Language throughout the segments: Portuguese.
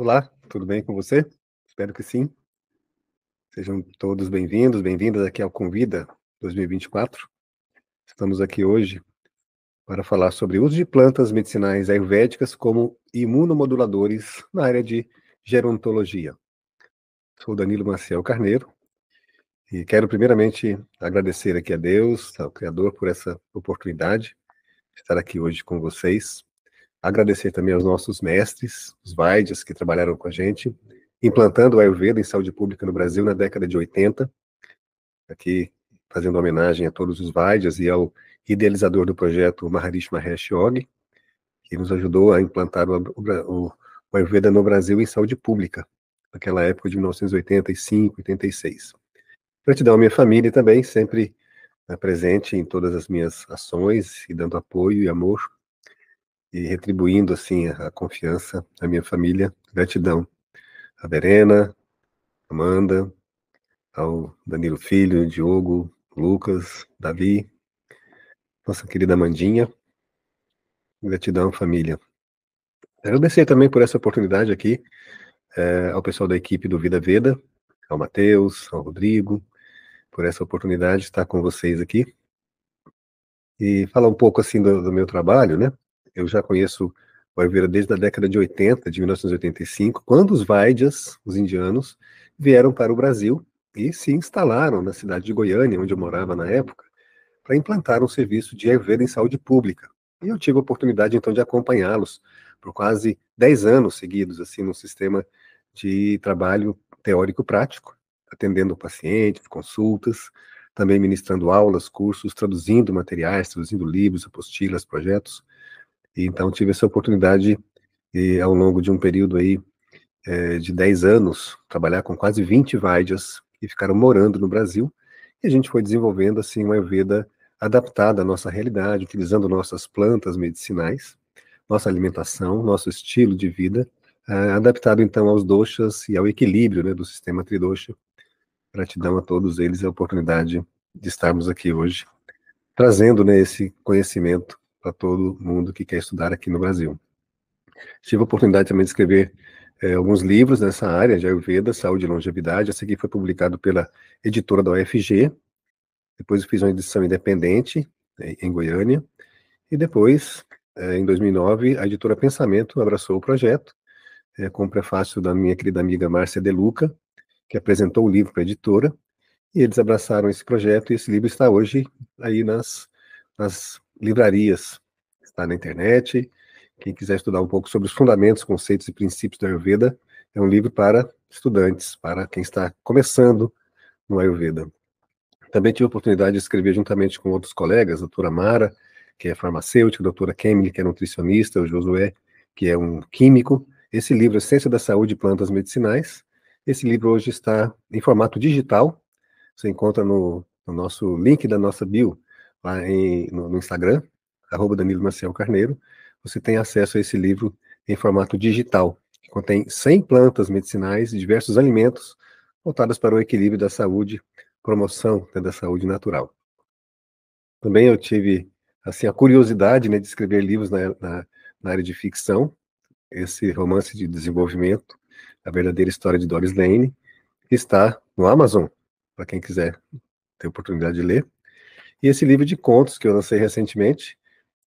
Olá, tudo bem com você? Espero que sim. Sejam todos bem-vindos, bem-vindas aqui ao Convida 2024. Estamos aqui hoje para falar sobre o uso de plantas medicinais ayurvédicas como imunomoduladores na área de gerontologia. Sou Danilo Maciel Carneiro e quero primeiramente agradecer aqui a Deus, ao Criador, por essa oportunidade de estar aqui hoje com vocês Agradecer também aos nossos mestres, os Vaidyas, que trabalharam com a gente, implantando o Ayurveda em saúde pública no Brasil na década de 80. Aqui fazendo homenagem a todos os Vaidyas e ao idealizador do projeto Maharishi Mahesh Yogi, que nos ajudou a implantar o, o, o Ayurveda no Brasil em saúde pública, naquela época de 1985, 86. Gratidão à minha família também, sempre né, presente em todas as minhas ações e dando apoio e amor e retribuindo assim a confiança à minha família. Gratidão. A Verena, Amanda, ao Danilo Filho, Diogo, Lucas, Davi, nossa querida Mandinha. Gratidão, família. Agradecer também por essa oportunidade aqui é, ao pessoal da equipe do Vida Veda, ao Matheus, ao Rodrigo, por essa oportunidade de estar com vocês aqui e falar um pouco assim do, do meu trabalho, né? eu já conheço o Ayurveda desde a década de 80, de 1985, quando os Vaidyas, os indianos, vieram para o Brasil e se instalaram na cidade de Goiânia, onde eu morava na época, para implantar um serviço de Ayurveda em saúde pública. E eu tive a oportunidade, então, de acompanhá-los por quase 10 anos seguidos, assim, num sistema de trabalho teórico-prático, atendendo pacientes, consultas, também ministrando aulas, cursos, traduzindo materiais, traduzindo livros, apostilas, projetos. E, então tive essa oportunidade e, ao longo de um período aí é, de 10 anos, trabalhar com quase 20 Vaidyas que ficaram morando no Brasil, e a gente foi desenvolvendo assim uma Ayurveda adaptada à nossa realidade, utilizando nossas plantas medicinais, nossa alimentação, nosso estilo de vida, uh, adaptado então aos doshas e ao equilíbrio né, do sistema tridosha. Gratidão a todos eles a oportunidade de estarmos aqui hoje, trazendo né, esse conhecimento para todo mundo que quer estudar aqui no Brasil. Tive a oportunidade também de escrever é, alguns livros nessa área, de Ayurveda, Saúde e Longevidade. Esse aqui foi publicado pela editora da UFG. Depois fiz uma edição independente eh, em Goiânia. E depois, é, em 2009, a editora Pensamento abraçou o projeto, é, com o prefácio da minha querida amiga Márcia Deluca, que apresentou o livro para a editora. E eles abraçaram esse projeto e esse livro está hoje aí nas, nas livrarias. Está na internet. Quem quiser estudar um pouco sobre os fundamentos, conceitos e princípios do Ayurveda, é um livro para estudantes, para quem está começando no Ayurveda. Também tive a oportunidade de escrever juntamente com outros colegas, a doutora Mara, que é farmacêutica, a doutora Kemily, que é nutricionista, o Josué, que é um químico. Esse livro, Essência da Saúde e Plantas Medicinais. Esse livro hoje está em formato digital. Você encontra no, no nosso link da nossa bio, lá em, no, no, Instagram, arroba Danilo Carneiro, você tem acesso a esse livro em formato digital, que contém 100 plantas medicinais e diversos alimentos voltados para o equilíbrio da saúde, promoção né, da saúde natural. Também eu tive assim a curiosidade né, de escrever livros na, na, na área de ficção, esse romance de desenvolvimento, A Verdadeira História de Doris Lane, está no Amazon, para quem quiser ter oportunidade de ler e esse livro de contos que eu lancei recentemente,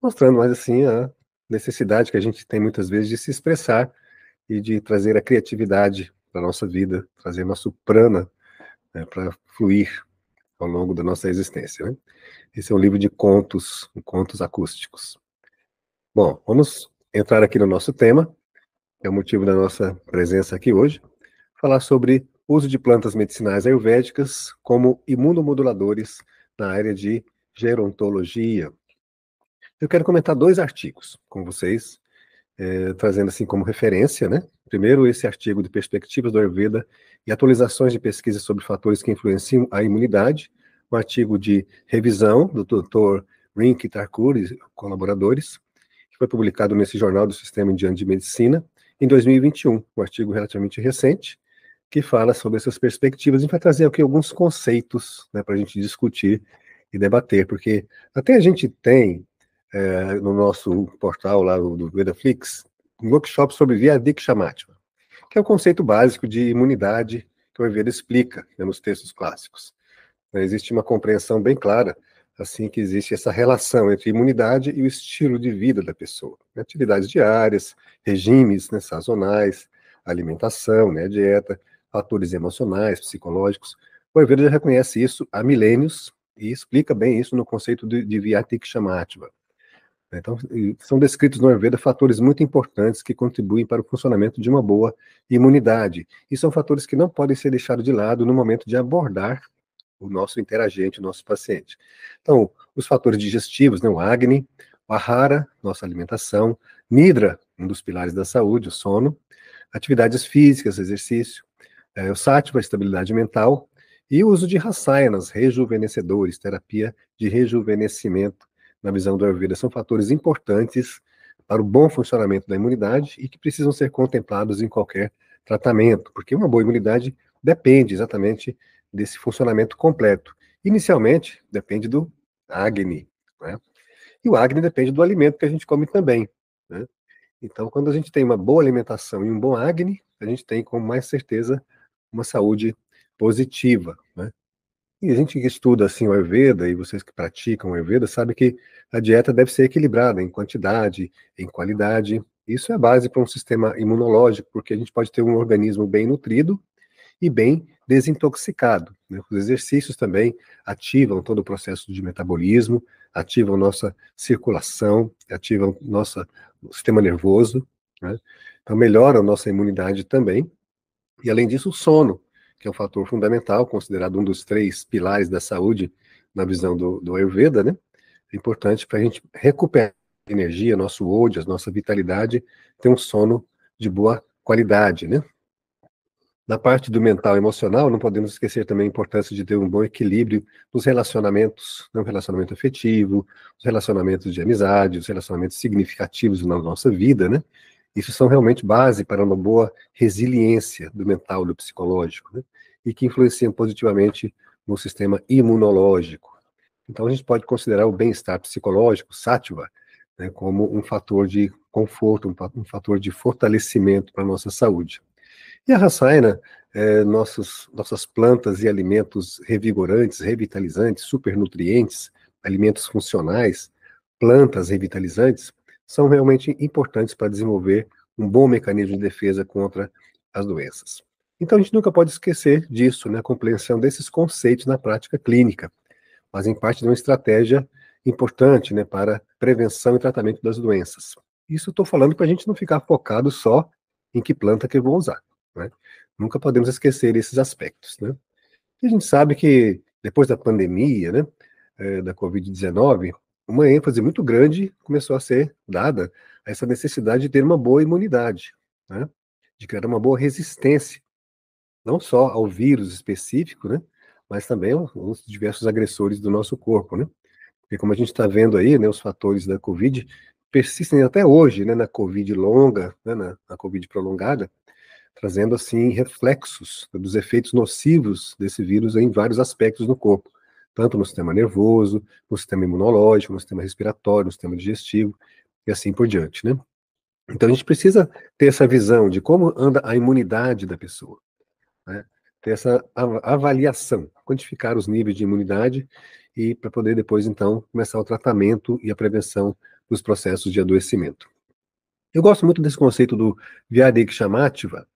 mostrando mais assim a necessidade que a gente tem muitas vezes de se expressar e de trazer a criatividade para nossa vida, trazer nosso prana né, para fluir ao longo da nossa existência. Né? Esse é um livro de contos, contos acústicos. Bom, vamos entrar aqui no nosso tema, que é o motivo da nossa presença aqui hoje, falar sobre uso de plantas medicinais ayurvédicas como imunomoduladores na área de gerontologia. Eu quero comentar dois artigos com vocês, é, trazendo assim como referência, né? Primeiro, esse artigo de Perspectivas do Ayurveda e Atualizações de Pesquisa sobre Fatores que Influenciam a Imunidade, um artigo de revisão do Dr. Rink Thakur e colaboradores, que foi publicado nesse Jornal do Sistema Indiano de Medicina em 2021, um artigo relativamente recente, que fala sobre essas perspectivas e vai trazer aqui alguns conceitos né, para a gente discutir e debater, porque até a gente tem é, no nosso portal lá do Vedaflix um workshop sobre via Dikshamatva, que é o conceito básico de imunidade que o Ayurveda explica né, nos textos clássicos. Né, existe uma compreensão bem clara assim que existe essa relação entre imunidade e o estilo de vida da pessoa. Né, atividades diárias, regimes né, sazonais, alimentação, né, dieta, fatores emocionais, psicológicos. O Ayurveda já reconhece isso há milênios e explica bem isso no conceito de, de Vyatikshamatva. Né? Então, são descritos no Ayurveda fatores muito importantes que contribuem para o funcionamento de uma boa imunidade. E são fatores que não podem ser deixados de lado no momento de abordar o nosso interagente, o nosso paciente. Então, os fatores digestivos, né, o Agni, o Ahara, nossa alimentação, Nidra, um dos pilares da saúde, o sono, atividades físicas, exercício, é, o sátiva, estabilidade mental, e o uso de raçainas, rejuvenescedores, terapia de rejuvenescimento, na visão do Ayurveda, são fatores importantes para o bom funcionamento da imunidade e que precisam ser contemplados em qualquer tratamento, porque uma boa imunidade depende exatamente desse funcionamento completo. Inicialmente, depende do Agni, né? E o Agni depende do alimento que a gente come também, né? Então, quando a gente tem uma boa alimentação e um bom Agni, a gente tem com mais certeza uma saúde positiva, né? E a gente que estuda assim o Ayurveda e vocês que praticam o Ayurveda sabem que a dieta deve ser equilibrada em quantidade, em qualidade. Isso é base para um sistema imunológico, porque a gente pode ter um organismo bem nutrido e bem desintoxicado. Né? Os exercícios também ativam todo o processo de metabolismo, ativam nossa circulação, ativam nosso sistema nervoso, né? então a nossa imunidade também. E além disso, o sono, que é um fator fundamental, considerado um dos três pilares da saúde na visão do, do Ayurveda, né? É importante para a gente recuperar a energia, nosso ódio, a nossa vitalidade, ter um sono de boa qualidade, né? Na parte do mental e emocional, não podemos esquecer também a importância de ter um bom equilíbrio nos relacionamentos, no né? relacionamento afetivo, os relacionamentos de amizade, os relacionamentos significativos na nossa vida, né? Isso são realmente base para uma boa resiliência do mental, do psicológico, né? e que influenciam positivamente no sistema imunológico. Então, a gente pode considerar o bem-estar psicológico, sátiva, né, como um fator de conforto, um fator de fortalecimento para a nossa saúde. E a raçaina, é, nossos, nossas plantas e alimentos revigorantes, revitalizantes, supernutrientes, alimentos funcionais, plantas revitalizantes, são realmente importantes para desenvolver um bom mecanismo de defesa contra as doenças. Então a gente nunca pode esquecer disso, né, a compreensão desses conceitos na prática clínica, mas em parte de uma estratégia importante né, para prevenção e tratamento das doenças. Isso estou falando para a gente não ficar focado só em que planta que eu vou usar. Né? Nunca podemos esquecer esses aspectos. Né? E a gente sabe que depois da pandemia né, eh, da Covid-19, uma ênfase muito grande começou a ser dada a essa necessidade de ter uma boa imunidade, né? de criar uma boa resistência, não só ao vírus específico, né? mas também aos diversos agressores do nosso corpo. Né? E como a gente está vendo aí, né, os fatores da Covid persistem até hoje, né, na Covid longa, né, na, na Covid prolongada, trazendo assim reflexos dos efeitos nocivos desse vírus em vários aspectos no corpo tanto no sistema nervoso, no sistema imunológico, no sistema respiratório, no sistema digestivo e assim por diante, né? Então a gente precisa ter essa visão de como anda a imunidade da pessoa, né? ter essa avaliação, quantificar os níveis de imunidade e para poder depois então começar o tratamento e a prevenção dos processos de adoecimento. Eu gosto muito desse conceito do Vyadikshamativa,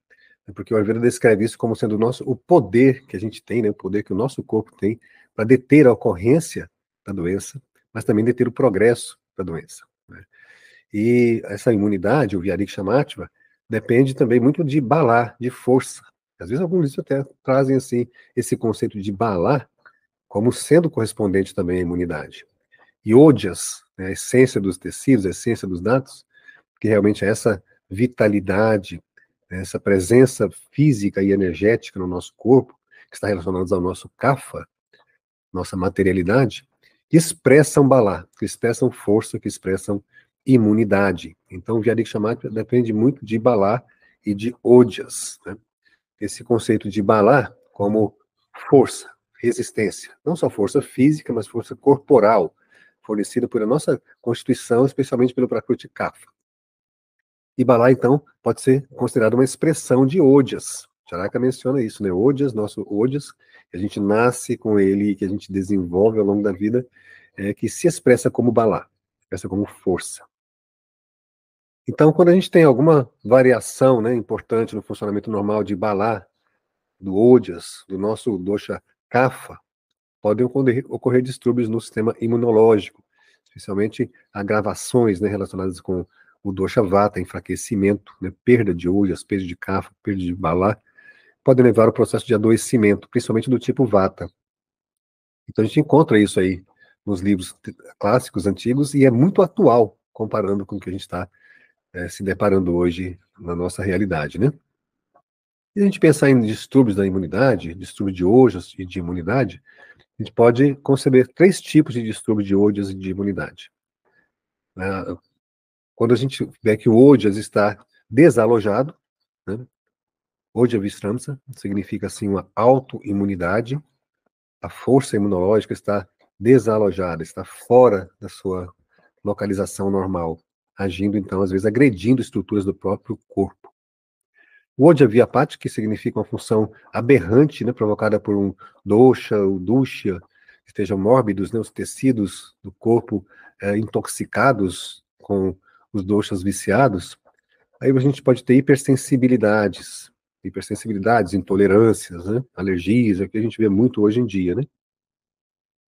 né? porque o Ayurveda descreve isso como sendo o nosso o poder que a gente tem, né, o poder que o nosso corpo tem para deter a ocorrência da doença, mas também deter o progresso da doença. Né? E essa imunidade, o Vyariksha chamativa, depende também muito de balar, de força. Às vezes alguns livros até trazem assim esse conceito de balar como sendo correspondente também à imunidade. E ojas, né, a essência dos tecidos, a essência dos dados, que realmente é essa vitalidade, né, essa presença física e energética no nosso corpo, que está relacionada ao nosso kafa, nossa materialidade, que expressam balá, que expressam força, que expressam imunidade. Então, o Vyadikshama depende muito de balá e de odias. Né? Esse conceito de balá como força, resistência, não só força física, mas força corporal, fornecida pela nossa constituição, especialmente pelo Prakriti Kapha. E balá, então, pode ser considerado uma expressão de odias, Charaka menciona isso, né? Odias, nosso odias, que a gente nasce com ele e que a gente desenvolve ao longo da vida, é, que se expressa como balá, expressa como força. Então, quando a gente tem alguma variação né, importante no funcionamento normal de balá, do odias, do nosso dosha kafa, podem ocorrer, distúrbios no sistema imunológico, especialmente agravações né, relacionadas com o dosha vata, enfraquecimento, né, perda de olhas, perda de kafa, perda de balá, podem levar ao processo de adoecimento, principalmente do tipo vata. Então a gente encontra isso aí nos livros clássicos, antigos, e é muito atual comparando com o que a gente está é, se deparando hoje na nossa realidade, né? E a gente pensar em distúrbios da imunidade, distúrbio de ojas e de imunidade, a gente pode conceber três tipos de distúrbio de ojas e de imunidade. Ah, quando a gente vê que o ojas está desalojado, né? Ojavistramsa significa assim uma autoimunidade. A força imunológica está desalojada, está fora da sua localização normal, agindo então às vezes agredindo estruturas do próprio corpo. O Ojaviapati, que significa uma função aberrante, né, provocada por um dosha ou ducha, estejam mórbidos, né, os tecidos do corpo é, intoxicados com os doshas viciados, aí a gente pode ter hipersensibilidades, hipersensibilidades, intolerâncias, né? alergias, é o que a gente vê muito hoje em dia, né?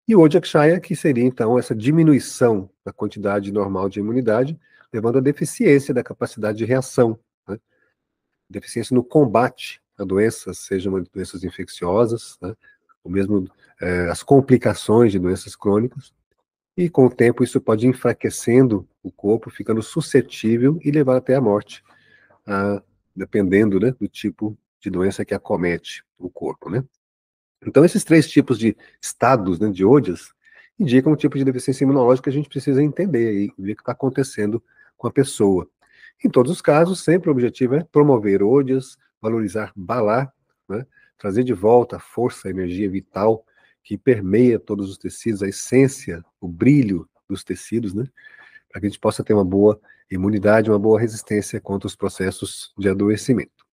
E o Ojakshaya, é que seria então essa diminuição da quantidade normal de imunidade, levando à deficiência da capacidade de reação, né? deficiência no combate a doenças, sejam doenças infecciosas, né? ou mesmo é, as complicações de doenças crônicas. E com o tempo isso pode ir enfraquecendo o corpo, ficando suscetível e levar até a morte. A ah, dependendo né, do tipo de doença que acomete o corpo, né? Então, esses três tipos de estados né, de ódias indicam o tipo de deficiência imunológica que a gente precisa entender e ver o que está acontecendo com a pessoa. Em todos os casos, sempre o objetivo é promover ódias, valorizar balar, né, trazer de volta a força, a energia vital que permeia todos os tecidos, a essência, o brilho dos tecidos, né, para que a gente possa ter uma boa imunidade uma boa resistência contra os processos de adoecimento.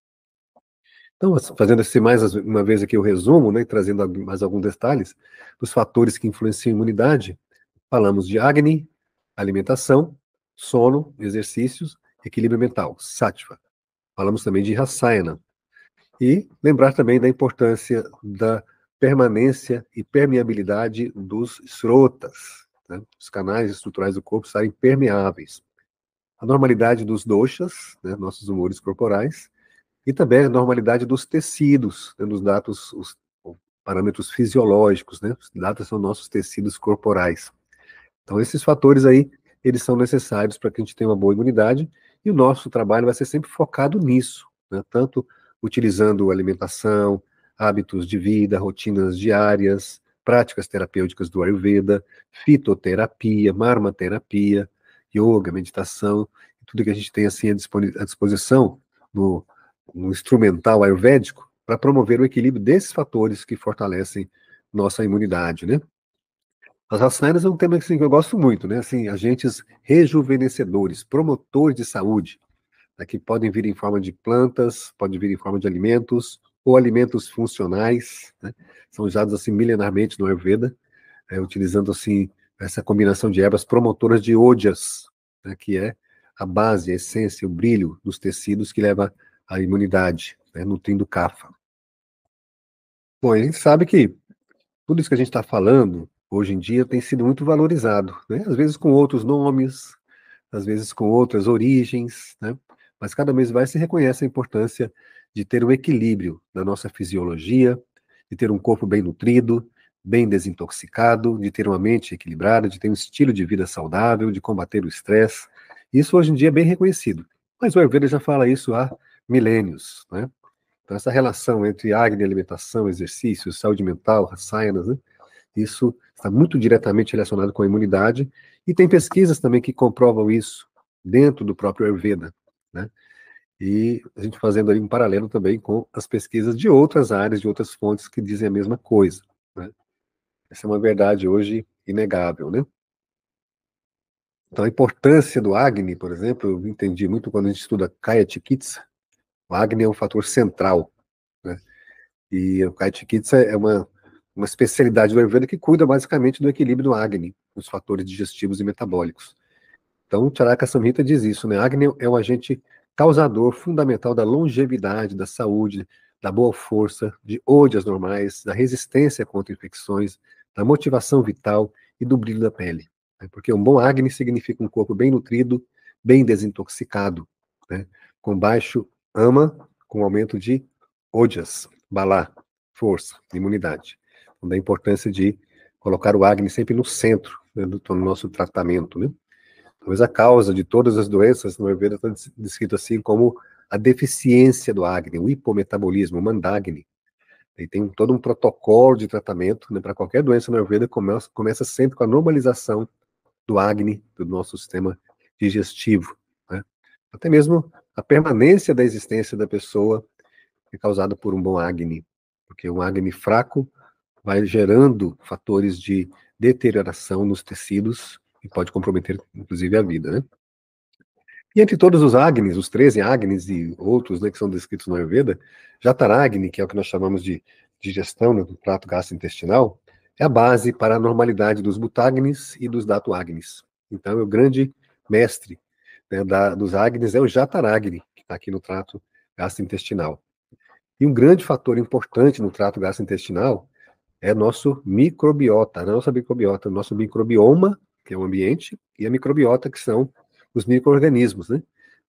Então, fazendo assim mais uma vez aqui o resumo, né, trazendo mais alguns detalhes dos fatores que influenciam a imunidade, falamos de Agni, alimentação, sono, exercícios, equilíbrio mental, sattva. Falamos também de Rasayana. E lembrar também da importância da permanência e permeabilidade dos srotas, né? os canais estruturais do corpo estarem permeáveis a normalidade dos doxas, né, nossos humores corporais, e também a normalidade dos tecidos, né, dos dados, os parâmetros fisiológicos, né? Os dados são nossos tecidos corporais. Então, esses fatores aí, eles são necessários para que a gente tenha uma boa imunidade, e o nosso trabalho vai ser sempre focado nisso, né? Tanto utilizando alimentação, hábitos de vida, rotinas diárias, práticas terapêuticas do Ayurveda, fitoterapia, marmaterapia, yoga, meditação, tudo que a gente tem assim à disposição no, no instrumental ayurvédico para promover o equilíbrio desses fatores que fortalecem nossa imunidade, né? As rasayanas é um tema assim, que eu gosto muito, né? Assim, agentes rejuvenescedores, promotores de saúde, né? que podem vir em forma de plantas, podem vir em forma de alimentos ou alimentos funcionais, né? São usados assim milenarmente no Ayurveda, é, utilizando assim essa combinação de ervas promotoras de ojas, né, que é a base, a essência, o brilho dos tecidos que leva à imunidade, né, nutrindo cafa. Bom, a gente sabe que tudo isso que a gente está falando hoje em dia tem sido muito valorizado, né, às vezes com outros nomes, às vezes com outras origens, né, mas cada vez mais se reconhece a importância de ter um equilíbrio da nossa fisiologia, de ter um corpo bem nutrido, bem desintoxicado, de ter uma mente equilibrada, de ter um estilo de vida saudável, de combater o estresse. Isso hoje em dia é bem reconhecido. Mas o Ayurveda já fala isso há milênios, né? Então essa relação entre Agni, alimentação, exercício, saúde mental, rasayanas, né? Isso está muito diretamente relacionado com a imunidade e tem pesquisas também que comprovam isso dentro do próprio Ayurveda, né? E a gente fazendo ali um paralelo também com as pesquisas de outras áreas, de outras fontes que dizem a mesma coisa. Essa é uma verdade hoje inegável, né? Então, a importância do Agni, por exemplo, eu entendi muito quando a gente estuda Kaya Chikitsa. O Agni é um fator central, né? E o Kaya Chikitsa é uma, uma especialidade do Ayurveda que cuida basicamente do equilíbrio do Agni, dos fatores digestivos e metabólicos. Então, Charaka Samhita diz isso, né? Agni é um agente causador fundamental da longevidade, da saúde, da boa força, de odias normais, da resistência contra infecções, da motivação vital e do brilho da pele. Né? Porque um bom Agni significa um corpo bem nutrido, bem desintoxicado, né? com baixo ama, com aumento de ojas, balá, força, imunidade. Então, da importância de colocar o Agni sempre no centro né, do, do, nosso tratamento. Né? Talvez a causa de todas as doenças no Ayurveda está descrito assim como a deficiência do Agni, o hipometabolismo, o mandagni, e tem todo um protocolo de tratamento né, para qualquer doença na Ayurveda, começa, começa sempre com a normalização do Agni, do nosso sistema digestivo. Né? Até mesmo a permanência da existência da pessoa é causada por um bom Agni, porque um Agni fraco vai gerando fatores de deterioração nos tecidos e pode comprometer, inclusive, a vida. Né? E entre todos os Agnes, os 13 Agnes e outros né, que são descritos no Ayurveda, Jataragni, que é o que nós chamamos de digestão né, do trato gastrointestinal, é a base para a normalidade dos Butagnes e dos Datuagnes. Então, é o grande mestre né, da, dos Agnes é o Jataragni, que está aqui no trato gastrointestinal. E um grande fator importante no trato gastrointestinal é nosso microbiota, né, a nossa microbiota, nosso microbioma, que é o ambiente, e a microbiota, que são os micro-organismos. Né?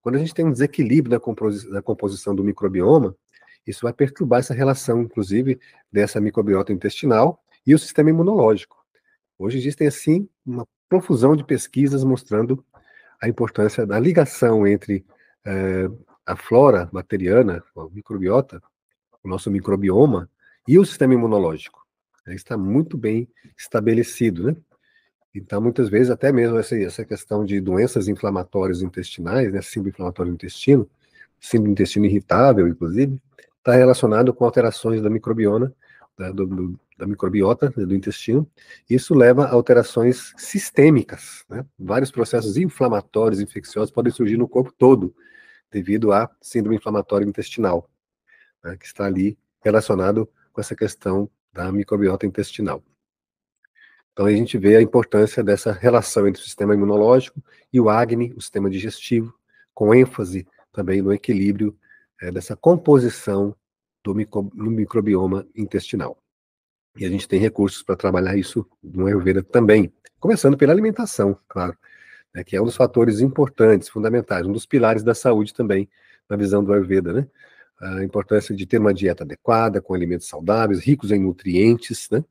Quando a gente tem um desequilíbrio na, composi na composição do microbioma, isso vai perturbar essa relação, inclusive, dessa microbiota intestinal e o sistema imunológico. Hoje existem, assim, uma profusão de pesquisas mostrando a importância da ligação entre eh, a flora bacteriana, a microbiota, o nosso microbioma, e o sistema imunológico. Está muito bem estabelecido, né? Então, muitas vezes, até mesmo essa, essa questão de doenças inflamatórias intestinais, né, síndrome inflamatória do intestino, síndrome do intestino irritável, inclusive, está relacionado com alterações da da, do, do, da microbiota né, do intestino. Isso leva a alterações sistêmicas. Né? Vários processos inflamatórios, infecciosos, podem surgir no corpo todo, devido à síndrome inflamatória intestinal, né, que está ali relacionado com essa questão da microbiota intestinal. Então aí a gente vê a importância dessa relação entre o sistema imunológico e o Agni, o sistema digestivo, com ênfase também no equilíbrio é, dessa composição do, micro, microbioma intestinal. E a gente tem recursos para trabalhar isso no Ayurveda também, começando pela alimentação, claro, né, que é um dos fatores importantes, fundamentais, um dos pilares da saúde também, na visão do Ayurveda, né? A importância de ter uma dieta adequada, com alimentos saudáveis, ricos em nutrientes, né?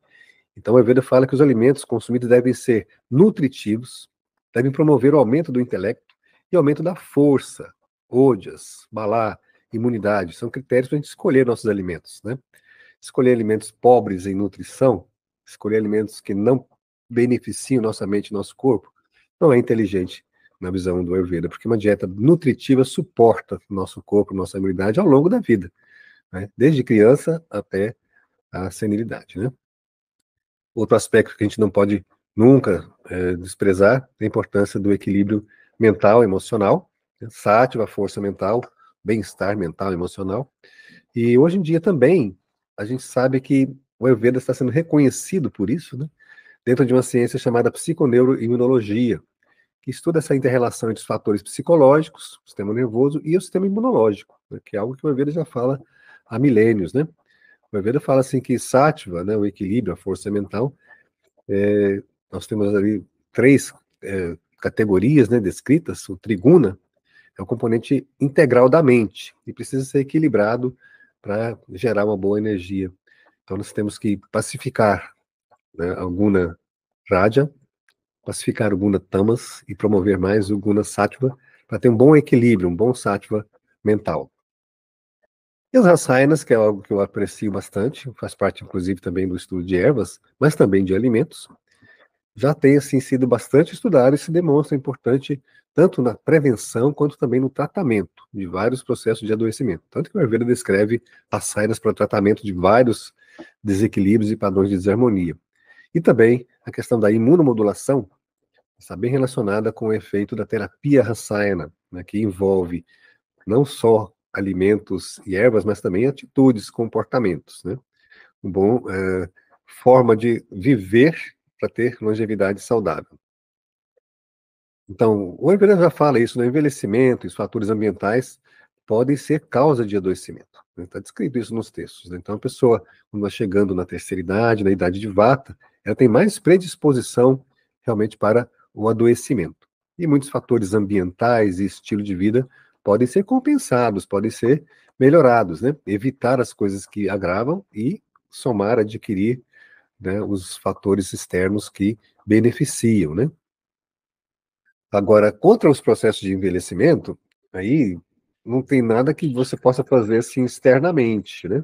Então, Ayurveda fala que os alimentos consumidos devem ser nutritivos, devem promover o aumento do intelecto e aumento da força, ojas, balá, imunidade. São critérios para a gente escolher nossos alimentos, né? Escolher alimentos pobres em nutrição, escolher alimentos que não beneficiam nossa mente e nosso corpo, não é inteligente na visão do Ayurveda, porque uma dieta nutritiva suporta nosso corpo, nossa imunidade ao longo da vida, né? desde criança até a senilidade, né? outro aspecto que a gente não pode nunca é, desprezar é a importância do equilíbrio mental, emocional, né? sátiva, força mental, bem-estar mental, emocional. E hoje em dia também a gente sabe que o Ayurveda está sendo reconhecido por isso, né? dentro de uma ciência chamada psiconeuroimunologia, que estuda essa interrelação entre os fatores psicológicos, o sistema nervoso e o sistema imunológico, né? que é algo que o Ayurveda já fala há milênios, né? O Ayurveda fala assim que sattva, né, o equilíbrio, a força mental, é, nós temos ali três é, categorias né, descritas. O triguna é o componente integral da mente e precisa ser equilibrado para gerar uma boa energia. Então nós temos que pacificar né, a guna pacificar alguma guna tamas e promover mais o guna sattva para ter um bom equilíbrio, um bom sattva mental. E as raçainas, que é algo que eu aprecio bastante, faz parte inclusive também do estudo de ervas, mas também de alimentos, já tem assim sido bastante estudado e se demonstra importante tanto na prevenção quanto também no tratamento de vários processos de adoecimento. Tanto que o Ayurveda descreve raçainas para o tratamento de vários desequilíbrios e padrões de desarmonia. E também a questão da imunomodulação está bem relacionada com o efeito da terapia raçaina, né, que envolve não só alimentos e ervas, mas também atitudes, comportamentos, né? Um bom eh, forma de viver para ter longevidade saudável. Então, o Ayurveda já fala isso, no né? envelhecimento e os fatores ambientais podem ser causa de adoecimento. Está né? Tá descrito isso nos textos. Né? Então, a pessoa, quando vai chegando na terceira idade, na idade de vata, ela tem mais predisposição realmente para o adoecimento. E muitos fatores ambientais e estilo de vida podem ser compensados, podem ser melhorados, né? Evitar as coisas que agravam e somar, adquirir né, os fatores externos que beneficiam, né? Agora, contra os processos de envelhecimento, aí não tem nada que você possa fazer assim externamente, né?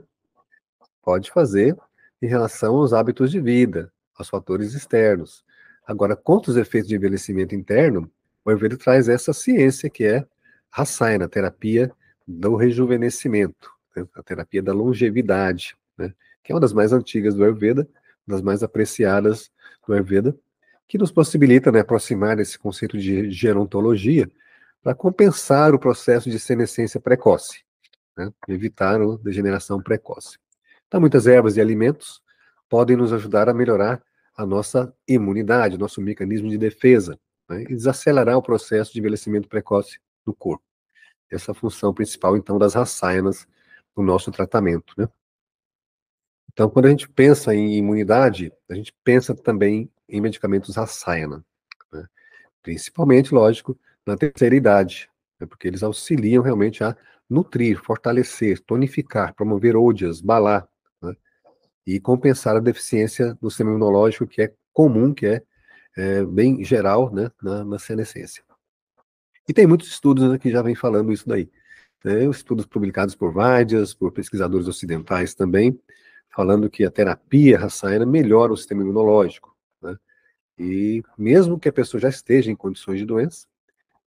Pode fazer em relação aos hábitos de vida, aos fatores externos. Agora, contra os efeitos de envelhecimento interno, o Ayurveda traz essa ciência que é Rasaina, terapia do rejuvenescimento, né? a terapia da longevidade, né? que é uma das mais antigas do Ayurveda, uma das mais apreciadas do Ayurveda, que nos possibilita né, aproximar desse conceito de gerontologia para compensar o processo de senescência precoce, né? evitar a degeneração precoce. Então, muitas ervas e alimentos podem nos ajudar a melhorar a nossa imunidade, nosso mecanismo de defesa, né? e desacelerar o processo de envelhecimento precoce do corpo. Essa é a função principal, então, das raçainas no nosso tratamento, né? Então, quando a gente pensa em imunidade, a gente pensa também em medicamentos raçaina, né? principalmente, lógico, na terceira idade, né? porque eles auxiliam realmente a nutrir, fortalecer, tonificar, promover odias, balar, né? e compensar a deficiência do sistema imunológico que é comum, que é, é bem geral né? na, na senescência. E tem muitos estudos né, que já vem falando isso daí. Né? Estudos publicados por Vadias, por pesquisadores ocidentais também, falando que a terapia raçaína melhora o sistema imunológico. Né? E mesmo que a pessoa já esteja em condições de doença,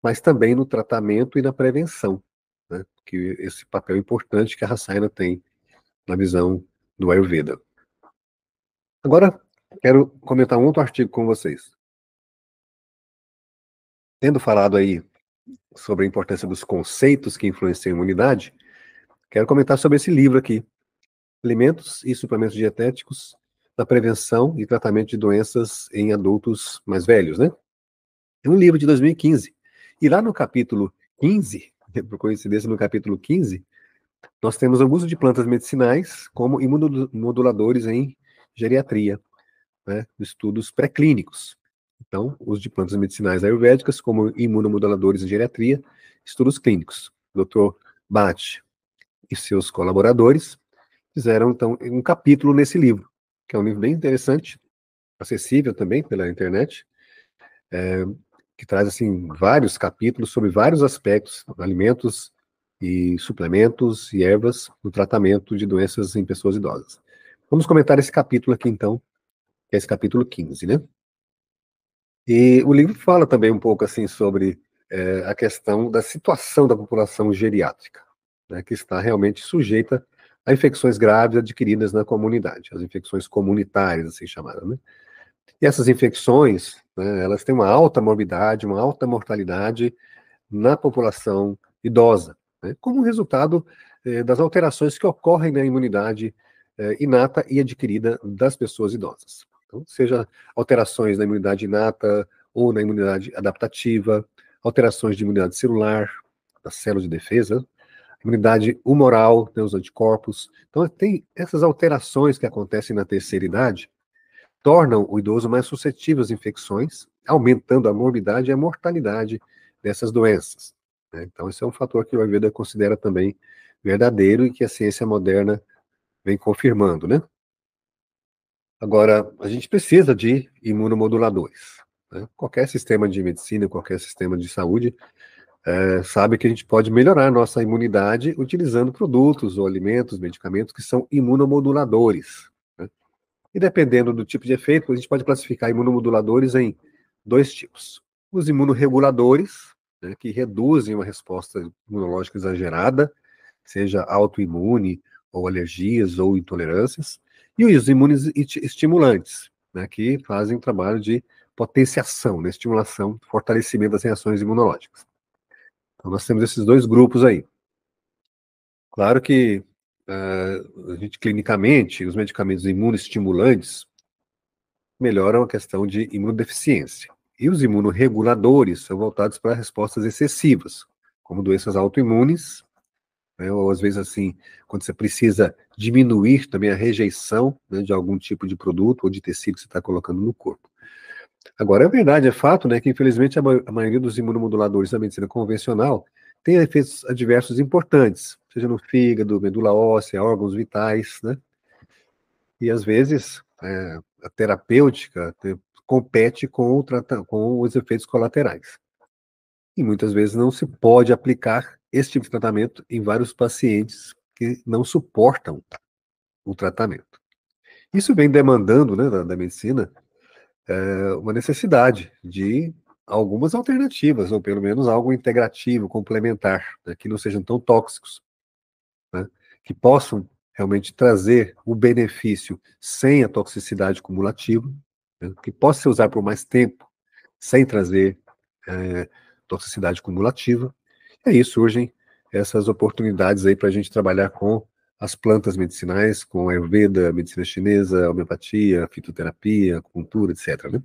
mas também no tratamento e na prevenção, né? que esse papel importante que a raçaína tem na visão do Ayurveda. Agora, quero comentar um outro artigo com vocês. Tendo falado aí sobre a importância dos conceitos que influenciam a imunidade, quero comentar sobre esse livro aqui, Alimentos e Suplementos Dietéticos na Prevenção e Tratamento de Doenças em Adultos Mais Velhos, né? É um livro de 2015. E lá no capítulo 15, por coincidência, no capítulo 15, nós temos o uso de plantas medicinais como imunomoduladores em geriatria, né? estudos pré-clínicos. Então, uso de plantas medicinais ayurvédicas como imunomoduladores em geriatria, estudos clínicos. O Dr. Bhatt e seus colaboradores fizeram, então, um capítulo nesse livro, que é um livro bem interessante, acessível também pela internet, é, que traz, assim, vários capítulos sobre vários aspectos, alimentos e suplementos e ervas no tratamento de doenças em pessoas idosas. Vamos comentar esse capítulo aqui, então, que é esse capítulo 15, né? E o livro fala também um pouco assim sobre é, a questão da situação da população geriátrica, né, que está realmente sujeita a infecções graves adquiridas na comunidade, as infecções comunitárias, assim chamadas. Né? E essas infecções, né, elas têm uma alta morbidade, uma alta mortalidade na população idosa, né, como resultado eh, das alterações que ocorrem na imunidade eh, inata e adquirida das pessoas idosas. Então, seja alterações na imunidade inata ou na imunidade adaptativa, alterações de imunidade celular, das células de defesa, imunidade humoral, né, os anticorpos. Então, tem essas alterações que acontecem na terceira idade, tornam o idoso mais suscetível às infecções, aumentando a morbidade e a mortalidade dessas doenças. Né? Então, esse é um fator que o Ayurveda considera também verdadeiro e que a ciência moderna vem confirmando, né? Agora, a gente precisa de imunomoduladores. Né? Qualquer sistema de medicina, qualquer sistema de saúde, é, sabe que a gente pode melhorar a nossa imunidade utilizando produtos ou alimentos, medicamentos que são imunomoduladores. Né? E dependendo do tipo de efeito, a gente pode classificar imunomoduladores em dois tipos. Os imunorreguladores, né, que reduzem uma resposta imunológica exagerada, seja autoimune ou alergias ou intolerâncias e os imunos né, que fazem um trabalho de potenciação, né, estimulação, fortalecimento das reações imunológicas. Então, nós temos esses dois grupos aí. Claro que uh, a gente, clinicamente, os medicamentos imunoestimulantes melhoram a questão de imunodeficiência. E os imunoreguladores são voltados para respostas excessivas, como doenças autoimunes, né? ou às vezes assim, quando você precisa diminuir também a rejeição né, de algum tipo de produto ou de tecido que você está colocando no corpo. Agora, é verdade, é fato né, que infelizmente a, ma a maioria dos imunomoduladores da medicina convencional tem efeitos adversos importantes, seja no fígado, medula óssea, órgãos vitais, né? E às vezes é, a terapêutica né, compete com, o, com os efeitos colaterais e muitas vezes não se pode aplicar esse tipo de tratamento em vários pacientes que não suportam o tratamento. Isso vem demandando né, da, da medicina é, uma necessidade de algumas alternativas, ou pelo menos algo integrativo, complementar, né, que não sejam tão tóxicos, né, que possam realmente trazer o benefício sem a toxicidade cumulativa, né, que possa ser usado por mais tempo, sem trazer é, toxicidade cumulativa. E aí surgem essas oportunidades aí para a gente trabalhar com as plantas medicinais, com a Ayurveda, medicina chinesa, homeopatia, fitoterapia, cultura, etc. Né?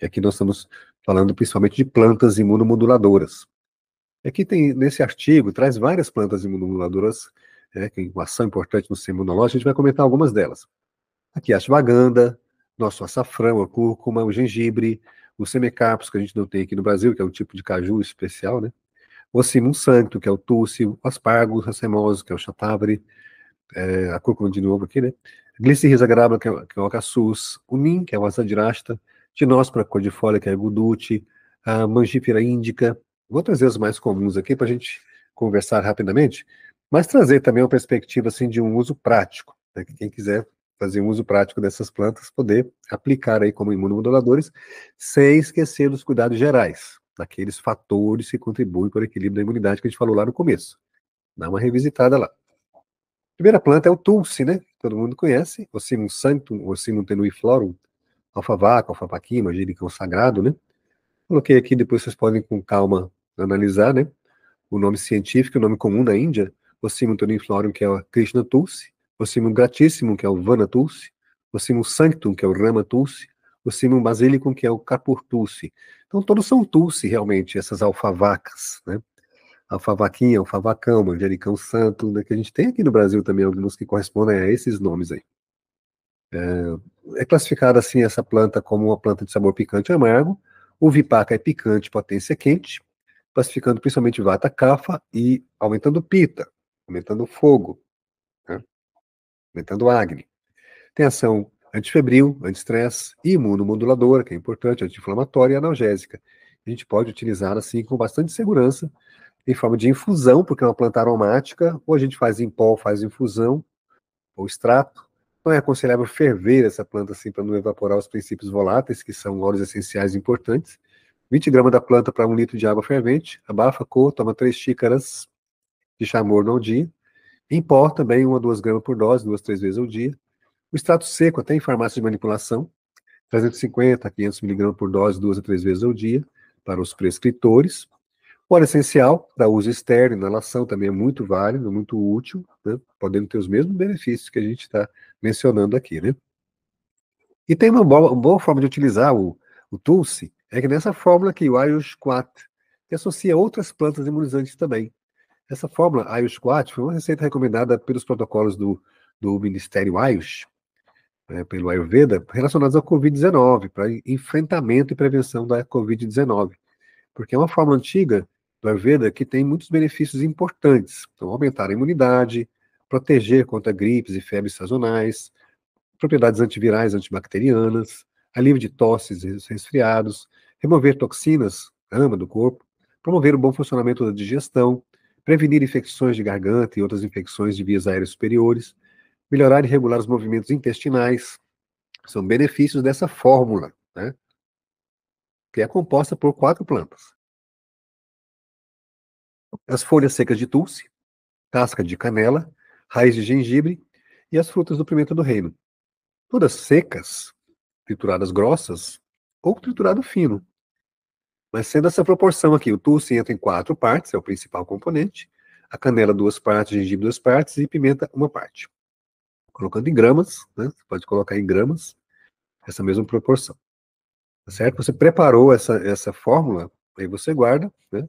E aqui nós estamos falando principalmente de plantas imunomoduladoras. E aqui tem, nesse artigo, traz várias plantas imunomoduladoras né, com é ação importante no sistema imunológico, a gente vai comentar algumas delas. Aqui a ashwagandha, nosso açafrão, a cúrcuma, o gengibre, o semicapus, que a gente não tem aqui no Brasil, que é um tipo de caju especial, né? O acimum sancto, que é o tulsi, o aspargo racemoso, que é o chatabre, é, a cúrcuma de novo aqui, né? Glicirrisa grabra, que é, que é o é acassus, o nim, que é o azadirasta, dinóspora cordifólia, que é o guduti, a mangífera índica, outras vezes mais comuns aqui para a gente conversar rapidamente, mas trazer também uma perspectiva assim de um uso prático. Né? Quem quiser fazer um uso prático dessas plantas, poder aplicar aí como imunomoduladores, sem esquecer dos cuidados gerais, daqueles fatores que contribuem para o equilíbrio da imunidade que a gente falou lá no começo. Dá uma revisitada lá. A primeira planta é o tulsi, né? Todo mundo conhece, o Simum sanctum, o Simum tenuiflorum, alfavaca, alfavaquima, manjericão sagrado, né? Coloquei aqui, depois vocês podem com calma analisar, né? O nome científico, o nome comum na Índia, o Simum tenuiflorum, que é a Krishna tulsi, o Simum Gratissimum, que é o Vana Tulsi, o Simum Sanctum, que é o Rama Tulsi, o Simum Basilicum, que é o Capur Tulsi. Então, todos são Tulsi, realmente, essas alfavacas, né? Alfavaquinha, alfavacão, manjericão santo, né? que a gente tem aqui no Brasil também alguns que correspondem a esses nomes aí. É, é classificada, assim, essa planta como uma planta de sabor picante e amargo. O vipaca é picante, potência quente, classificando principalmente vata, kafa e aumentando pita, aumentando fogo aumentando acne. Tem ação antifebril, anti-estresse, imunomoduladora, que é importante, anti-inflamatória e analgésica. A gente pode utilizar assim com bastante segurança, em forma de infusão, porque é uma planta aromática, ou a gente faz em pó, faz infusão, ou extrato. Não é aconselhável ferver essa planta assim para não evaporar os princípios voláteis, que são óleos essenciais importantes. 20 gramas da planta para um litro de água fervente, abafa, cor, toma 3 xícaras de chamor no dia, em pó também, uma, duas gramas por dose, duas, três vezes ao dia. O extrato seco, até em farmácia de manipulação, 350 a 500 miligramas por dose, duas a três vezes ao dia, para os prescritores. O óleo essencial, para uso externo, inalação, também é muito válido, muito útil, né? podendo ter os mesmos benefícios que a gente está mencionando aqui. Né? E tem uma boa, uma boa forma de utilizar o, o tulsi, é que nessa fórmula aqui, o Ayush 4, que associa outras plantas imunizantes também, essa fórmula IOS 4 foi uma receita recomendada pelos protocolos do, do Ministério IOS, né, pelo Ayurveda, relacionados ao Covid-19, para enfrentamento e prevenção da Covid-19. Porque é uma fórmula antiga do Ayurveda que tem muitos benefícios importantes. Então, aumentar a imunidade, proteger contra gripes e febres sazonais, propriedades antivirais antibacterianas, alívio de tosses e resfriados, remover toxinas, ama do corpo, promover o bom funcionamento da digestão, prevenir infecções de garganta e outras infecções de vias aéreas superiores, melhorar e regular os movimentos intestinais. São benefícios dessa fórmula, né? que é composta por quatro plantas. As folhas secas de tulsi, casca de canela, raiz de gengibre e as frutas do pimenta do reino. Todas secas, trituradas grossas ou triturado fino, mas sendo essa proporção aqui, o tulsi entra em quatro partes, é o principal componente, a canela duas partes, gengibre duas partes e pimenta uma parte. Colocando em gramas, né? Você pode colocar em gramas essa mesma proporção. Tá certo? Você preparou essa, essa fórmula, aí você guarda, né?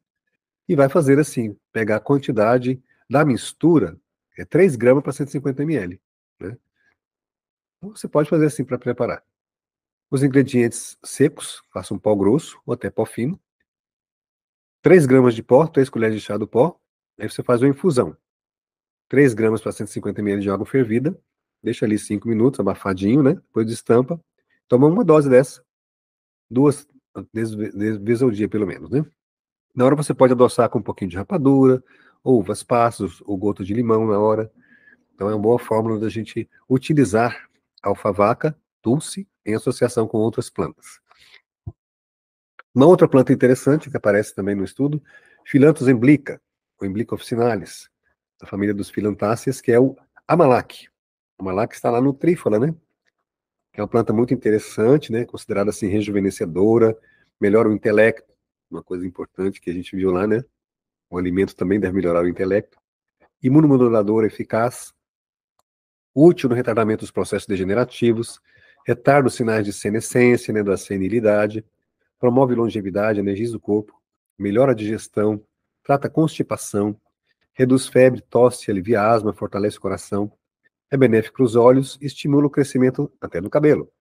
E vai fazer assim, pegar a quantidade da mistura, é 3 gramas para 150 ml, né? Então, você pode fazer assim para preparar. Os ingredientes secos, faça um pó grosso ou até pó fino. 3 gramas de pó, 3 colheres de chá do pó. Aí você faz uma infusão. 3 gramas para 150 ml de água fervida. Deixa ali 5 minutos, abafadinho, né? Depois destampa. Toma uma dose dessa. Duas vezes ao dia, pelo menos, né? Na hora você pode adoçar com um pouquinho de rapadura, uvas passas, ou gota de limão na hora. Então é uma boa fórmula da gente utilizar alfavaca, dulce, em associação com outras plantas. Uma outra planta interessante que aparece também no estudo, Philanthus emblica, ou Emblica officinalis, da família dos filantáceas, que é o amalac. O amalac está lá no trífona, né? Que é uma planta muito interessante, né? Considerada assim rejuvenescedora, melhora o intelecto, uma coisa importante que a gente viu lá, né? O alimento também deve melhorar o intelecto. Imunomodulador eficaz, útil no retardamento dos processos degenerativos, retarda os sinais de senescência, né, da senilidade, promove longevidade, energiza o corpo, melhora a digestão, trata constipação, reduz febre, tosse, alivia asma, fortalece o coração, é benéfico para os olhos, estimula o crescimento até do cabelo.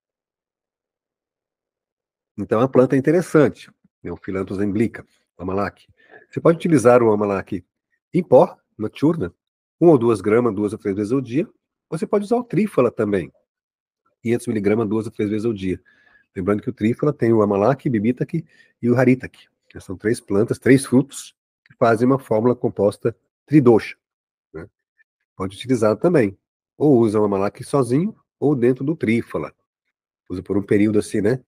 Então a planta é interessante, né, o Philanthus emblica, o amalac. Você pode utilizar o amalac em pó, noturna, uma ou duas gramas, duas a três vezes ao dia. Você pode usar o trífala também, 500 miligramas duas ou três vezes ao dia. Lembrando que o trífala tem o amalak, bibitaque e o haritaki. Que né? são três plantas, três frutos que fazem uma fórmula composta tridosha. Né? Pode utilizar também. Ou usa o amalak sozinho ou dentro do trífala. Usa por um período assim, né?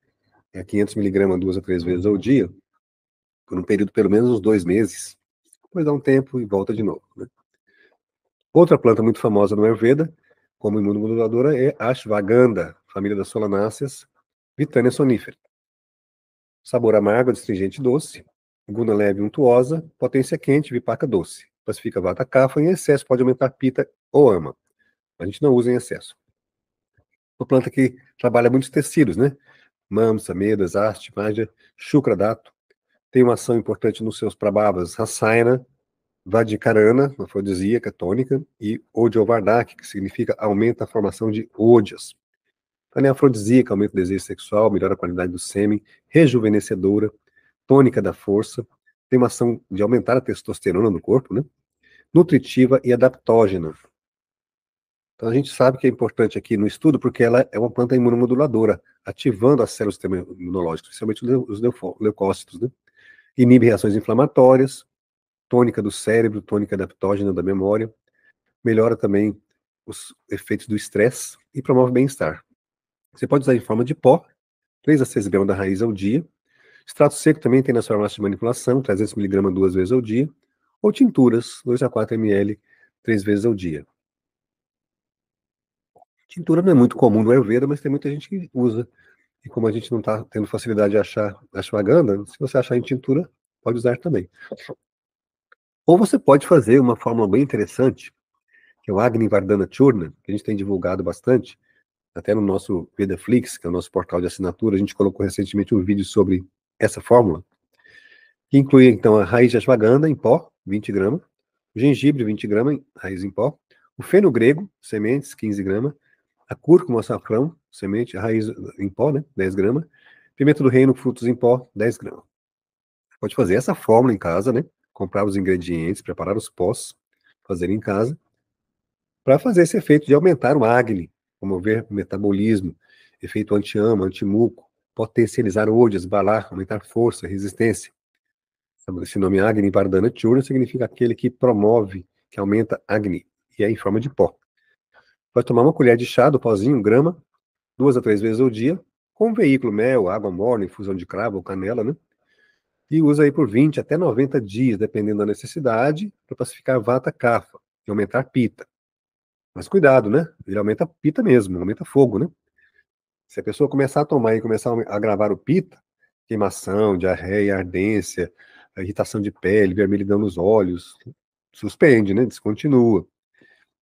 É 500 miligramas duas a três vezes ao dia. Por um período pelo menos uns dois meses. Depois dá um tempo e volta de novo. Né? Outra planta muito famosa no Ayurveda como imunomoduladora é ashwagandha, família das solanáceas, Vitânia sonífera. Sabor amargo, astringente doce, guna leve untuosa, potência quente, vipaca doce. Classifica vata cafa, em excesso pode aumentar pita ou ama. A gente não usa em excesso. Uma planta que trabalha muitos tecidos, né? Mamsa, medas, haste, magia, chucradato. Tem uma ação importante nos seus prabhavas, rasaina, Vadikarana, afrodisíaca tônica, e Odiovarnak, que significa aumenta a formação de ódias. Então, é afrodisíaca, aumenta o desejo sexual, melhora a qualidade do sêmen, rejuvenescedora, tônica da força, tem uma ação de aumentar a testosterona no corpo, né? nutritiva e adaptógena. Então a gente sabe que é importante aqui no estudo porque ela é uma planta imunomoduladora, ativando as células imunológicas, principalmente especialmente os leucócitos, né? inibe reações inflamatórias, tônica do cérebro, tônica adaptógena da memória, melhora também os efeitos do estresse e promove bem-estar. Você pode usar em forma de pó, 3 a 6 gramas da raiz ao dia. Extrato seco também tem sua massa de manipulação, 300 miligramas duas vezes ao dia. Ou tinturas, 2 a 4 ml, três vezes ao dia. Tintura não é muito comum no Ayurveda, mas tem muita gente que usa. E como a gente não está tendo facilidade de achar ashwagandha, se você achar em tintura, pode usar também. Ou você pode fazer uma fórmula bem interessante, que é o Agni Vardhana Churna, que a gente tem divulgado bastante, até no nosso Vedaflix, que é o nosso portal de assinatura, a gente colocou recentemente um vídeo sobre essa fórmula, que inclui então a raiz de ashwagandha em pó, 20 gramas, o gengibre, 20 gramas, raiz em pó, o feno grego, sementes, 15 gramas, a cúrcuma, açafrão, semente, a raiz em pó, né, 10 gramas, pimenta do reino, frutos em pó, 10 gramas. Pode fazer essa fórmula em casa, né? comprar os ingredientes, preparar os pós, fazer em casa, para fazer esse efeito de aumentar o AGNE, promover o metabolismo, efeito anti-ama, anti-muco, potencializar o esbalar, aumentar força, resistência. Esse nome Agni vardana Churna significa aquele que promove, que aumenta Agni, e é em forma de pó. Vai tomar uma colher de chá do pozinho, grama, duas a três vezes ao dia, com um veículo, mel, água morna, infusão de cravo ou canela, né? e usa aí por 20 até 90 dias, dependendo da necessidade, para pacificar vata kafa e aumentar pita. Mas cuidado, né? Ele aumenta pita mesmo, aumenta fogo, né? Se a pessoa começar a tomar e começar a agravar o pita, queimação, diarreia, ardência, irritação de pele, vermelhidão nos olhos, suspende, né? Descontinua.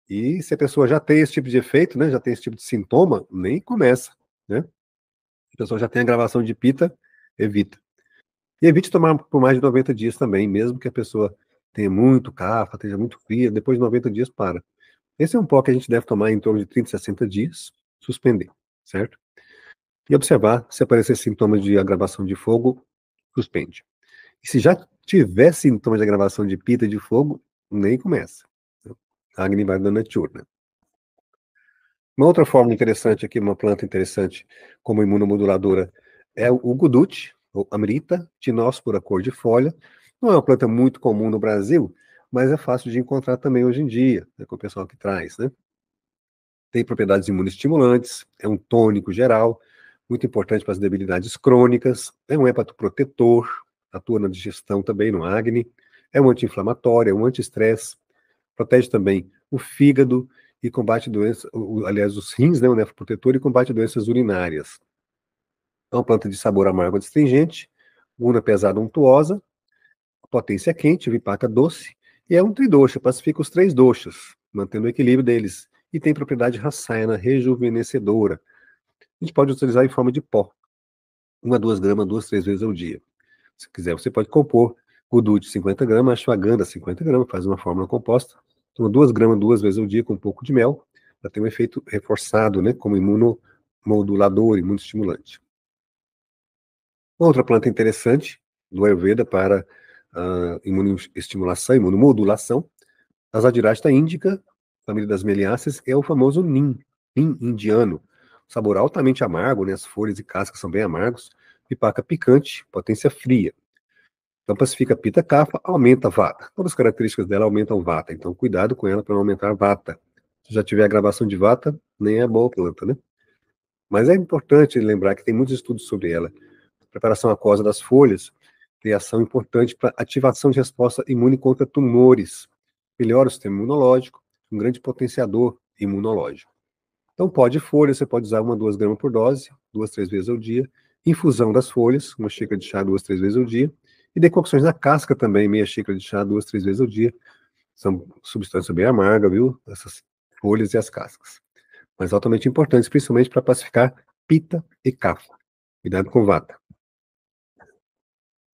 E se a pessoa já tem esse tipo de efeito, né? Já tem esse tipo de sintoma, nem começa, né? Se a pessoa já tem a gravação de pita, evita. E evite tomar por mais de 90 dias também, mesmo que a pessoa tenha muito cafa, esteja muito fria, depois de 90 dias para. Esse é um pó que a gente deve tomar em torno de 30, 60 dias, suspender, certo? E observar se aparecer sintomas de agravação de fogo, suspende. E se já tiver sintomas de agravação de pita de fogo, nem começa. Agni né? vai dando a Uma outra forma interessante aqui, uma planta interessante como imunomoduladora, é o gudute, ou amrita, dinóspora cor de folha. Não é uma planta muito comum no Brasil, mas é fácil de encontrar também hoje em dia, né, com o pessoal que traz, né? Tem propriedades imunoestimulantes, é um tônico geral, muito importante para as debilidades crônicas, é um hepatoprotetor, atua na digestão também, no acne, é um anti-inflamatório, é um anti-estresse, protege também o fígado e combate doenças, aliás, os rins, né, o nefroprotetor, e combate doenças urinárias. É uma planta de sabor amargo astringente, guna pesada untuosa, potência quente, vipaca doce, e é um tridoxa, pacifica os três doxas, mantendo o equilíbrio deles, e tem propriedade raçaena rejuvenescedora. A gente pode utilizar em forma de pó, uma, duas gramas, duas, três vezes ao dia. Se quiser, você pode compor de 50 gramas, ashwagandha 50 gramas, faz uma fórmula composta, toma 2 gramas duas vezes ao dia com um pouco de mel, para ter um efeito reforçado, né, como imunomodulador, imunostimulante. Uma outra planta interessante do Ayurveda para uh, imunoestimulação, imunomodulação, a Zadirasta índica, família das meliáceas, é o famoso nim, nim indiano. Sabor altamente amargo, né? as folhas e cascas são bem amargos, pipaca picante, potência fria. Então, pacifica pita capa, aumenta a vata. Todas as características dela aumentam vata, então cuidado com ela para não aumentar a vata. Se já tiver a gravação de vata, nem é boa planta, né? Mas é importante lembrar que tem muitos estudos sobre ela preparação aquosa das folhas, tem ação importante para ativação de resposta imune contra tumores, melhora o sistema imunológico, um grande potenciador imunológico. Então, pó de folha, você pode usar uma, duas gramas por dose, duas, três vezes ao dia. Infusão das folhas, uma xícara de chá, duas, três vezes ao dia. E decocções na casca também, meia xícara de chá, duas, três vezes ao dia. São substâncias bem amargas, viu? Essas folhas e as cascas. Mas altamente importantes, principalmente para pacificar pita e cafa. Cuidado com vata.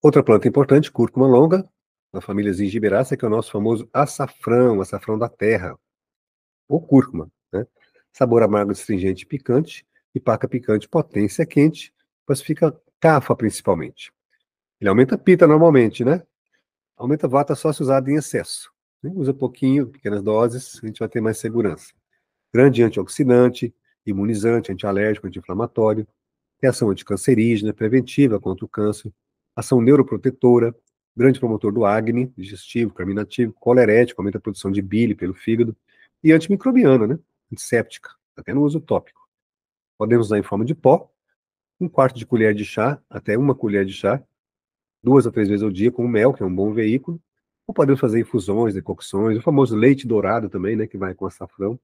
Outra planta importante, cúrcuma longa, da família Zingiberaceae, que é o nosso famoso açafrão, açafrão da terra, ou cúrcuma. Né? Sabor amargo, astringente e picante, e paca picante, potência quente, fica cafa principalmente. Ele aumenta pita normalmente, né? Aumenta vata só se usado em excesso. Né? Usa pouquinho, pequenas doses, a gente vai ter mais segurança. Grande antioxidante, imunizante, antialérgico, anti-inflamatório, reação anticancerígena, preventiva contra o câncer, ação neuroprotetora, grande promotor do acne, digestivo, carminativo, colerético, aumenta a produção de bile pelo fígado, e antimicrobiana, né? Antisséptica, até tá no uso tópico. Podemos usar em forma de pó, um quarto de colher de chá, até uma colher de chá, duas a três vezes ao dia, com mel, que é um bom veículo, ou podemos fazer infusões, decocções, o famoso leite dourado também, né, que vai com açafrão.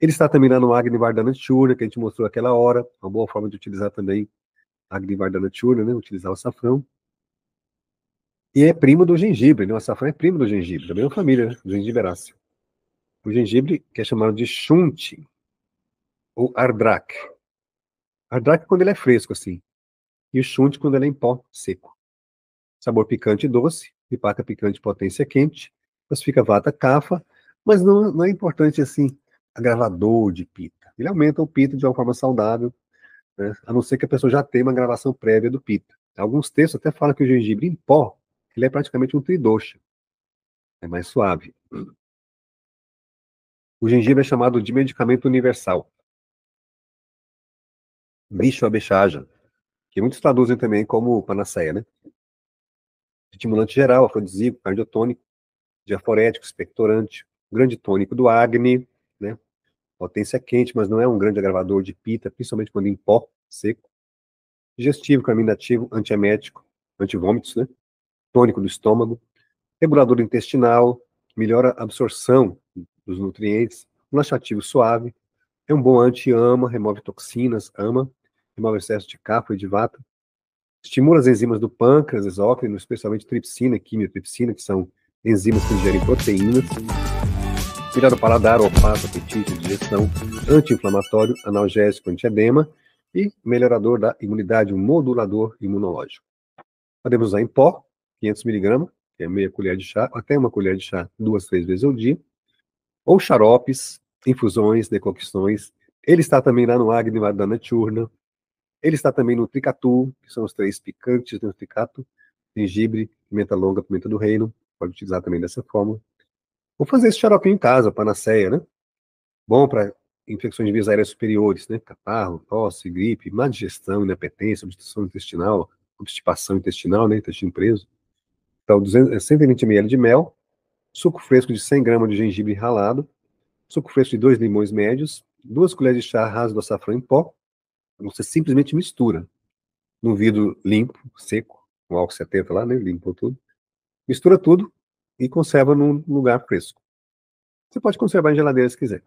Ele está também lá no Agnivardhana Churna, que a gente mostrou aquela hora, uma boa forma de utilizar também Agnivardhana Churna, né, utilizar o açafrão. E é primo do gengibre, né? O açafrão é primo do gengibre, também é família, né? do gengiberáceo. O gengibre, que é chamado de chunte, ou ardrak. Ardrak quando ele é fresco, assim. E o chunte quando ele é em pó, seco. Sabor picante e doce, pipaca picante potência quente, classifica vata cafa, mas não, não é importante, assim, agravador de pita. Ele aumenta o pita de uma forma saudável, né? a não ser que a pessoa já tenha uma gravação prévia do pita. Alguns textos até falam que o gengibre em pó ele é praticamente um tridosha. É mais suave. O gengibre é chamado de medicamento universal. Bicho abexaja, que muitos traduzem também como panaceia, né? Estimulante geral, afrodisíaco, cardiotônico, diaforético, expectorante, grande tônico do Agni, né? Potência quente, mas não é um grande agravador de pita, principalmente quando em pó, seco. Digestivo, caminativo, antiemético, antivômitos, né? tônico do estômago, regulador intestinal, melhora a absorção dos nutrientes, um laxativo suave, é um bom anti-ama, remove toxinas, ama, remove excesso de cafo e de vata, estimula as enzimas do pâncreas, exócrino, especialmente tripsina e quimiotripsina, que são enzimas que gerem proteínas, melhora o paladar, olfato, apetite, digestão, anti-inflamatório, analgésico, antiedema e melhorador da imunidade, um modulador imunológico. Podemos usar em pó, 500 miligramas, que é meia colher de chá, até uma colher de chá duas, três vezes ao dia, ou xaropes, infusões, decocções. Ele está também lá no Agni Vardana Churna. Ele está também no Tricatu, que são os três picantes do né, Tricato, gengibre, pimenta longa, pimenta do reino. Pode utilizar também dessa forma. Vou fazer esse xaropinho em casa, panaceia, né? Bom para infecções de vias aéreas superiores, né? Catarro, tosse, gripe, má digestão, inapetência, obstrução intestinal, obstipação intestinal, né? Intestino preso. Então, 120 eh, ml de mel, suco fresco de 100 gramas de gengibre ralado, suco fresco de dois limões médios, duas colheres de chá raso do açafrão em pó. Você simplesmente mistura num vidro limpo, seco, com álcool 70 lá, né? Limpou tudo. Mistura tudo e conserva num lugar fresco. Você pode conservar em geladeira se quiser.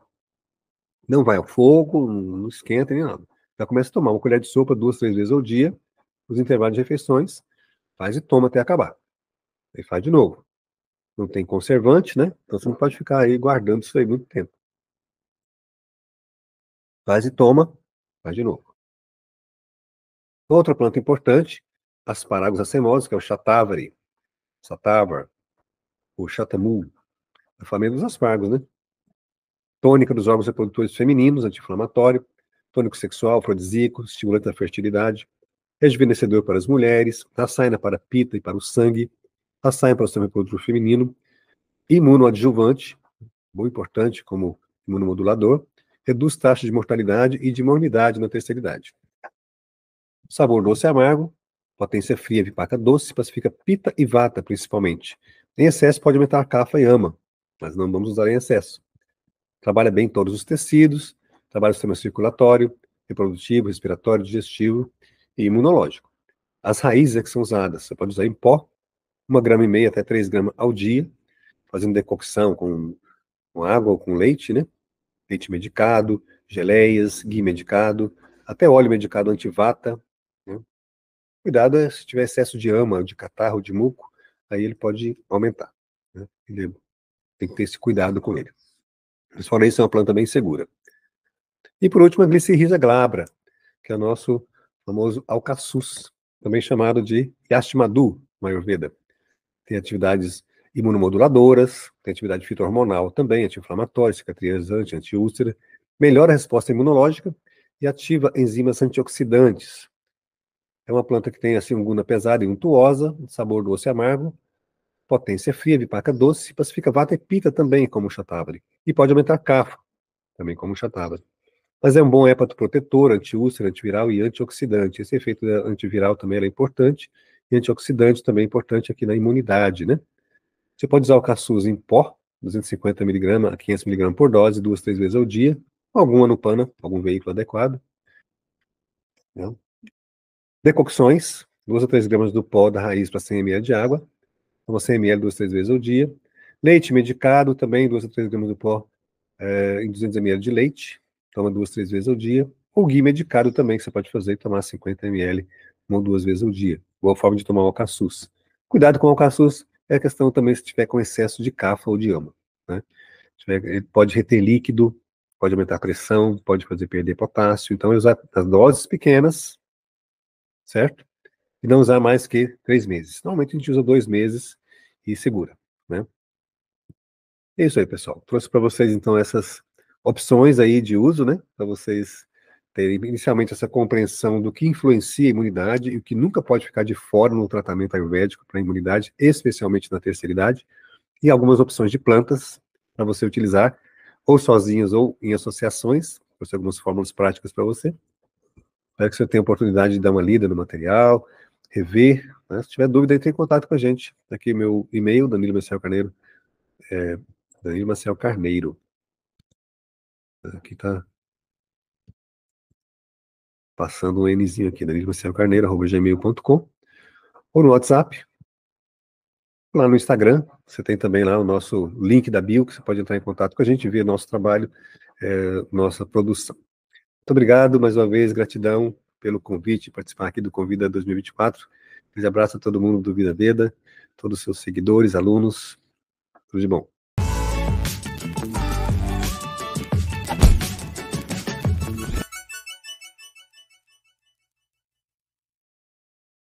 Não vai ao fogo, não esquenta nem nada. Já começa a tomar uma colher de sopa duas, três vezes ao dia, nos intervalos de refeições, faz e toma até acabar. Aí faz de novo. Não tem conservante, né? Então você não pode ficar aí guardando isso aí muito tempo. Faz e toma, faz de novo. Outra planta importante, Asparagus acemosus, que é o chatavari, satávar, o chatamu, a família dos aspargos, né? Tônica dos órgãos reprodutores femininos, anti-inflamatório, tônico sexual, afrodisíaco, estimulante da fertilidade, rejuvenescedor para as mulheres, assaina para a pita e para o sangue, a saia para o sistema reprodutor feminino, imunoadjuvante, bom importante como imunomodulador, reduz taxas de mortalidade e de morbidade na terceira idade. Sabor doce e amargo, potência fria vipaca, doce, pacifica pita e vata principalmente. Em excesso pode aumentar a cafa e ama, mas não vamos usar em excesso. Trabalha bem todos os tecidos, trabalha o sistema circulatório, reprodutivo, respiratório, digestivo e imunológico. As raízes é que são usadas, você pode usar em pó uma grama e meia até três gramas ao dia, fazendo decocção com, com água ou com leite, né? Leite medicado, geleias, guia medicado, até óleo medicado antivata. Né? Cuidado é, se tiver excesso de ama, de catarro, de muco, aí ele pode aumentar. Né? Ele tem que ter esse cuidado com ele. Mas fora isso, é uma planta bem segura. E por último, a glicirrisa glabra, que é o nosso famoso alcaçuz, também chamado de yastimadu, maior Ayurveda tem atividades imunomoduladoras, tem atividade fito hormonal também, anti-inflamatória, cicatrizante, anti-úlcera, melhora a resposta imunológica e ativa enzimas antioxidantes. É uma planta que tem a guna pesada e untuosa, sabor doce e amargo, potência é fria, bipaca doce, pacifica vata e pita também, como o chatabre. E pode aumentar cafo, também como o chatabre. Mas é um bom hepatoprotetor, úlcera antiviral e antioxidante. Esse efeito antiviral também é importante, e antioxidante também importante aqui na imunidade, né? Você pode usar o caçuz em pó, 250mg a 500mg por dose, duas, três vezes ao dia, alguma no pana, algum veículo adequado. Né? Decocções, 2 a 3 gramas do pó da raiz para 100 ml de água, então 100 ml duas, três vezes ao dia. Leite medicado também, 2 a 3 gramas do pó é, em 200 ml de leite, toma duas, três vezes ao dia. Ou ghee medicado também, que você pode fazer e tomar 50 ml uma ou duas vezes ao dia. Boa forma de tomar o alcaçuz. Cuidado com o alcaçuz é a questão também se tiver com excesso de cafa ou de ama. Né? Ele pode reter líquido, pode aumentar a pressão, pode fazer perder potássio. Então, é usar as doses pequenas, certo? E não usar mais que três meses. Normalmente a gente usa dois meses e segura, né? É isso aí, pessoal. Trouxe para vocês, então, essas opções aí de uso, né? Para vocês ter inicialmente essa compreensão do que influencia a imunidade e o que nunca pode ficar de fora no tratamento ayurvédico para a imunidade, especialmente na terceira idade, e algumas opções de plantas para você utilizar, ou sozinhas ou em associações, trouxe algumas fórmulas práticas para você. Espero que você tenha a oportunidade de dar uma lida no material, rever. Né? Se tiver dúvida, entre em contato com a gente. Tá aqui meu e-mail, Danilo Maciel Carneiro. É, Danilo Maciel Carneiro. Aqui está passando o um Nzinho aqui, danilmacielcarneiro.gmail.com ou no WhatsApp. Lá no Instagram, você tem também lá o nosso link da bio, que você pode entrar em contato com a gente, ver nosso trabalho, é, nossa produção. Muito obrigado mais uma vez, gratidão pelo convite, participar aqui do Convida 2024. Um abraço a todo mundo do Vida Veda, todos os seus seguidores, alunos. Tudo de bom.